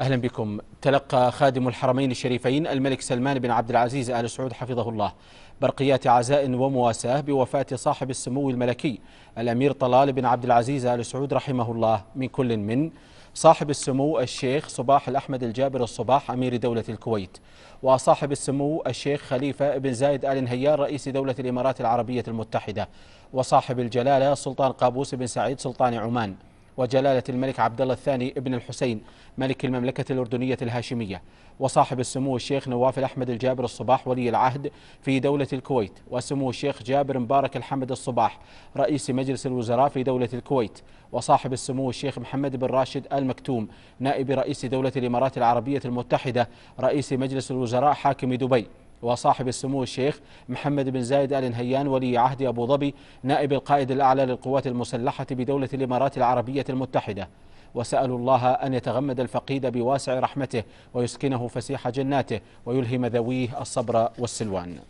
أهلا بكم تلقى خادم الحرمين الشريفين الملك سلمان بن عبد العزيز آل سعود حفظه الله برقيات عزاء ومواساة بوفاة صاحب السمو الملكي الأمير طلال بن عبد العزيز آل سعود رحمه الله من كل من صاحب السمو الشيخ صباح الأحمد الجابر الصباح أمير دولة الكويت وصاحب السمو الشيخ خليفة بن زايد آل نهيان رئيس دولة الإمارات العربية المتحدة وصاحب الجلالة سلطان قابوس بن سعيد سلطان عمان وجلالة الملك عبد الله الثاني ابن الحسين ملك المملكة الأردنية الهاشمية وصاحب السمو الشيخ نواف الأحمد الجابر الصباح ولي العهد في دولة الكويت وسمو الشيخ جابر مبارك الحمد الصباح رئيس مجلس الوزراء في دولة الكويت وصاحب السمو الشيخ محمد بن راشد المكتوم نائب رئيس دولة الإمارات العربية المتحدة رئيس مجلس الوزراء حاكم دبي وصاحب السمو الشيخ محمد بن زايد آل نهيان ولي عهد أبو ظبي نائب القائد الأعلى للقوات المسلحة بدولة الإمارات العربية المتحدة وسألوا الله أن يتغمد الفقيد بواسع رحمته ويسكنه فسيح جناته ويلهم ذويه الصبر والسلوان